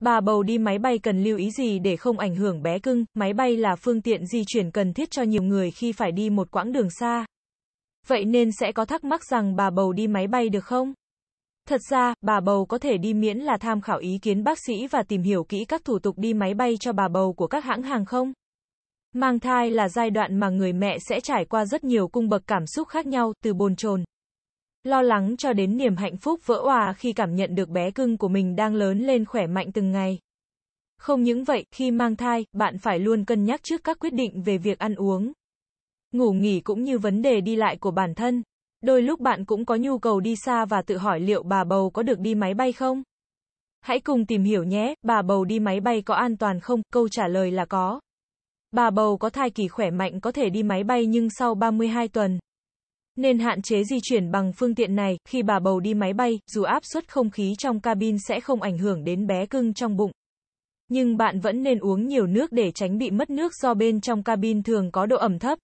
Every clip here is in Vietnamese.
Bà bầu đi máy bay cần lưu ý gì để không ảnh hưởng bé cưng, máy bay là phương tiện di chuyển cần thiết cho nhiều người khi phải đi một quãng đường xa. Vậy nên sẽ có thắc mắc rằng bà bầu đi máy bay được không? Thật ra, bà bầu có thể đi miễn là tham khảo ý kiến bác sĩ và tìm hiểu kỹ các thủ tục đi máy bay cho bà bầu của các hãng hàng không. Mang thai là giai đoạn mà người mẹ sẽ trải qua rất nhiều cung bậc cảm xúc khác nhau, từ bồn chồn, lo lắng cho đến niềm hạnh phúc vỡ òa khi cảm nhận được bé cưng của mình đang lớn lên khỏe mạnh từng ngày. Không những vậy, khi mang thai, bạn phải luôn cân nhắc trước các quyết định về việc ăn uống. Ngủ nghỉ cũng như vấn đề đi lại của bản thân. Đôi lúc bạn cũng có nhu cầu đi xa và tự hỏi liệu bà bầu có được đi máy bay không? Hãy cùng tìm hiểu nhé, bà bầu đi máy bay có an toàn không? Câu trả lời là có. Bà bầu có thai kỳ khỏe mạnh có thể đi máy bay nhưng sau 32 tuần, nên hạn chế di chuyển bằng phương tiện này, khi bà bầu đi máy bay, dù áp suất không khí trong cabin sẽ không ảnh hưởng đến bé cưng trong bụng. Nhưng bạn vẫn nên uống nhiều nước để tránh bị mất nước do bên trong cabin thường có độ ẩm thấp.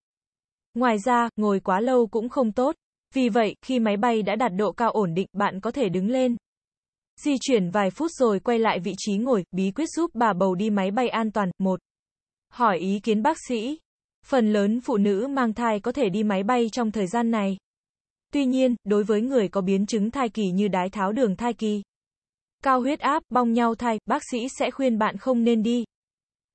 Ngoài ra, ngồi quá lâu cũng không tốt. Vì vậy, khi máy bay đã đạt độ cao ổn định, bạn có thể đứng lên. Di chuyển vài phút rồi quay lại vị trí ngồi, bí quyết giúp bà bầu đi máy bay an toàn. 1. Hỏi ý kiến bác sĩ. Phần lớn phụ nữ mang thai có thể đi máy bay trong thời gian này. Tuy nhiên, đối với người có biến chứng thai kỳ như đái tháo đường thai kỳ, cao huyết áp, bong nhau thai, bác sĩ sẽ khuyên bạn không nên đi.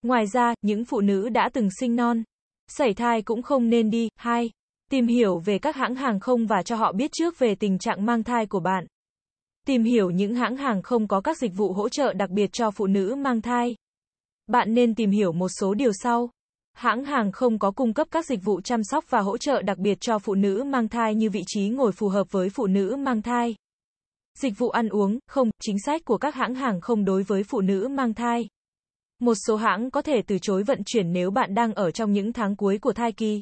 Ngoài ra, những phụ nữ đã từng sinh non, sảy thai cũng không nên đi. Hai, Tìm hiểu về các hãng hàng không và cho họ biết trước về tình trạng mang thai của bạn. Tìm hiểu những hãng hàng không có các dịch vụ hỗ trợ đặc biệt cho phụ nữ mang thai. Bạn nên tìm hiểu một số điều sau. Hãng hàng không có cung cấp các dịch vụ chăm sóc và hỗ trợ đặc biệt cho phụ nữ mang thai như vị trí ngồi phù hợp với phụ nữ mang thai. Dịch vụ ăn uống, không, chính sách của các hãng hàng không đối với phụ nữ mang thai. Một số hãng có thể từ chối vận chuyển nếu bạn đang ở trong những tháng cuối của thai kỳ.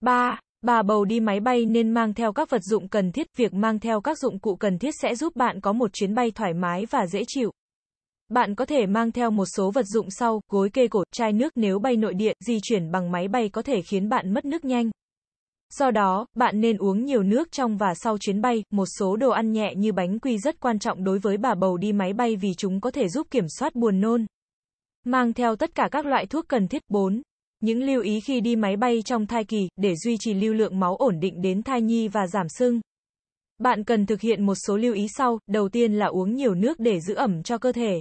3. Bà bầu đi máy bay nên mang theo các vật dụng cần thiết. Việc mang theo các dụng cụ cần thiết sẽ giúp bạn có một chuyến bay thoải mái và dễ chịu. Bạn có thể mang theo một số vật dụng sau, gối kê cổ, chai nước nếu bay nội địa, di chuyển bằng máy bay có thể khiến bạn mất nước nhanh. Do đó, bạn nên uống nhiều nước trong và sau chuyến bay, một số đồ ăn nhẹ như bánh quy rất quan trọng đối với bà bầu đi máy bay vì chúng có thể giúp kiểm soát buồn nôn. Mang theo tất cả các loại thuốc cần thiết 4. Những lưu ý khi đi máy bay trong thai kỳ, để duy trì lưu lượng máu ổn định đến thai nhi và giảm sưng. Bạn cần thực hiện một số lưu ý sau, đầu tiên là uống nhiều nước để giữ ẩm cho cơ thể.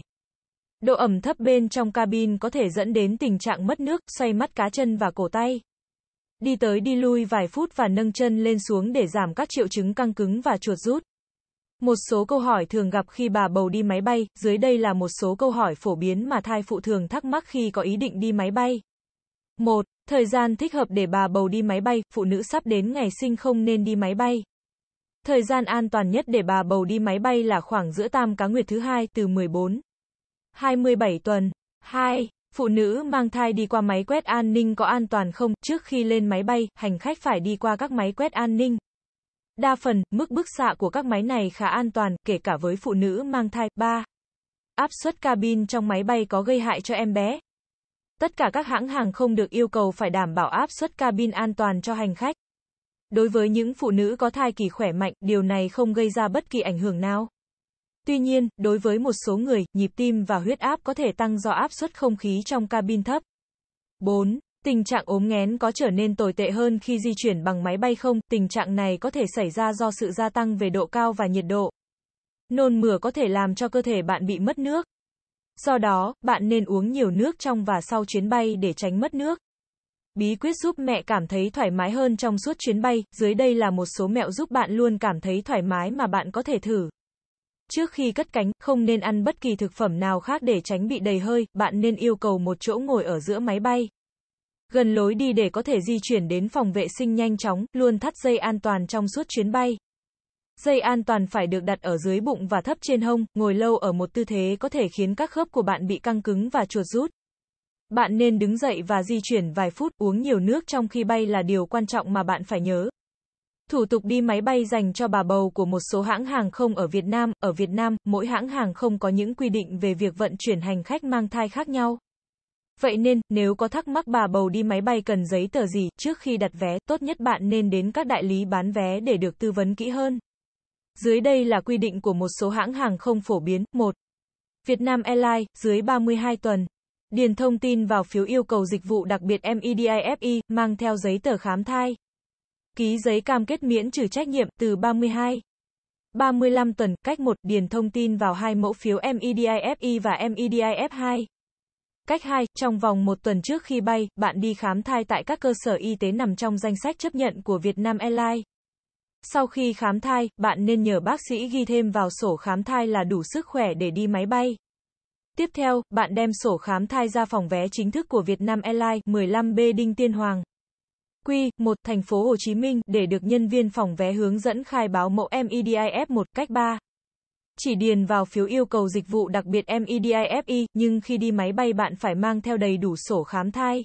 Độ ẩm thấp bên trong cabin có thể dẫn đến tình trạng mất nước, xoay mắt cá chân và cổ tay. Đi tới đi lui vài phút và nâng chân lên xuống để giảm các triệu chứng căng cứng và chuột rút. Một số câu hỏi thường gặp khi bà bầu đi máy bay, dưới đây là một số câu hỏi phổ biến mà thai phụ thường thắc mắc khi có ý định đi máy bay. 1. Thời gian thích hợp để bà bầu đi máy bay, phụ nữ sắp đến ngày sinh không nên đi máy bay. Thời gian an toàn nhất để bà bầu đi máy bay là khoảng giữa tam cá nguyệt thứ hai từ 14 27 tuần. 2. Phụ nữ mang thai đi qua máy quét an ninh có an toàn không? Trước khi lên máy bay, hành khách phải đi qua các máy quét an ninh. Đa phần, mức bức xạ của các máy này khá an toàn, kể cả với phụ nữ mang thai. 3. Áp suất cabin trong máy bay có gây hại cho em bé. Tất cả các hãng hàng không được yêu cầu phải đảm bảo áp suất cabin an toàn cho hành khách. Đối với những phụ nữ có thai kỳ khỏe mạnh, điều này không gây ra bất kỳ ảnh hưởng nào. Tuy nhiên, đối với một số người, nhịp tim và huyết áp có thể tăng do áp suất không khí trong cabin thấp. 4. Tình trạng ốm nghén có trở nên tồi tệ hơn khi di chuyển bằng máy bay không, tình trạng này có thể xảy ra do sự gia tăng về độ cao và nhiệt độ. Nôn mửa có thể làm cho cơ thể bạn bị mất nước. Do đó, bạn nên uống nhiều nước trong và sau chuyến bay để tránh mất nước. Bí quyết giúp mẹ cảm thấy thoải mái hơn trong suốt chuyến bay, dưới đây là một số mẹo giúp bạn luôn cảm thấy thoải mái mà bạn có thể thử. Trước khi cất cánh, không nên ăn bất kỳ thực phẩm nào khác để tránh bị đầy hơi, bạn nên yêu cầu một chỗ ngồi ở giữa máy bay. Gần lối đi để có thể di chuyển đến phòng vệ sinh nhanh chóng, luôn thắt dây an toàn trong suốt chuyến bay. Dây an toàn phải được đặt ở dưới bụng và thấp trên hông, ngồi lâu ở một tư thế có thể khiến các khớp của bạn bị căng cứng và chuột rút. Bạn nên đứng dậy và di chuyển vài phút, uống nhiều nước trong khi bay là điều quan trọng mà bạn phải nhớ. Thủ tục đi máy bay dành cho bà bầu của một số hãng hàng không ở Việt Nam. Ở Việt Nam, mỗi hãng hàng không có những quy định về việc vận chuyển hành khách mang thai khác nhau. Vậy nên, nếu có thắc mắc bà bầu đi máy bay cần giấy tờ gì trước khi đặt vé, tốt nhất bạn nên đến các đại lý bán vé để được tư vấn kỹ hơn. Dưới đây là quy định của một số hãng hàng không phổ biến. 1. Việt Nam Airlines, dưới 32 tuần. Điền thông tin vào phiếu yêu cầu dịch vụ đặc biệt MIDIFE, e, mang theo giấy tờ khám thai ký giấy cam kết miễn trừ trách nhiệm từ 32. 35 tuần, cách 1, điền thông tin vào hai mẫu phiếu MEDIFI e và MEDIF2. Cách 2, trong vòng một tuần trước khi bay, bạn đi khám thai tại các cơ sở y tế nằm trong danh sách chấp nhận của Vietnam Airlines. Sau khi khám thai, bạn nên nhờ bác sĩ ghi thêm vào sổ khám thai là đủ sức khỏe để đi máy bay. Tiếp theo, bạn đem sổ khám thai ra phòng vé chính thức của Vietnam Airlines 15B Đinh Tiên Hoàng. Quy, 1, thành phố Hồ Chí Minh, để được nhân viên phòng vé hướng dẫn khai báo mẫu MEDIF1, cách 3. Chỉ điền vào phiếu yêu cầu dịch vụ đặc biệt MEDIFI, nhưng khi đi máy bay bạn phải mang theo đầy đủ sổ khám thai.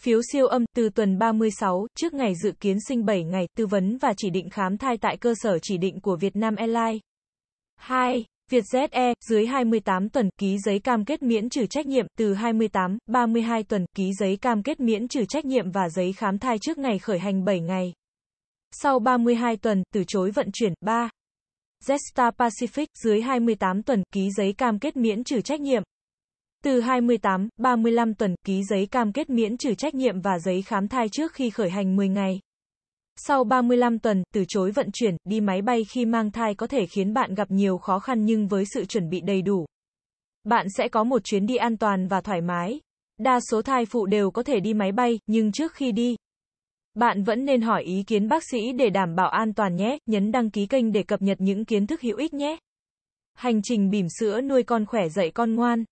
Phiếu siêu âm, từ tuần 36, trước ngày dự kiến sinh 7 ngày, tư vấn và chỉ định khám thai tại cơ sở chỉ định của Việt Nam Airlines. 2. Vietjet Air, dưới 28 tuần, ký giấy cam kết miễn trừ trách nhiệm, từ 28, 32 tuần, ký giấy cam kết miễn trừ trách nhiệm và giấy khám thai trước ngày khởi hành 7 ngày. Sau 32 tuần, từ chối vận chuyển, 3. Jetstar Pacific, dưới 28 tuần, ký giấy cam kết miễn trừ trách nhiệm. Từ 28, 35 tuần, ký giấy cam kết miễn trừ trách nhiệm và giấy khám thai trước khi khởi hành 10 ngày. Sau 35 tuần, từ chối vận chuyển, đi máy bay khi mang thai có thể khiến bạn gặp nhiều khó khăn nhưng với sự chuẩn bị đầy đủ, bạn sẽ có một chuyến đi an toàn và thoải mái. Đa số thai phụ đều có thể đi máy bay, nhưng trước khi đi, bạn vẫn nên hỏi ý kiến bác sĩ để đảm bảo an toàn nhé, nhấn đăng ký kênh để cập nhật những kiến thức hữu ích nhé. Hành trình bỉm sữa nuôi con khỏe dạy con ngoan.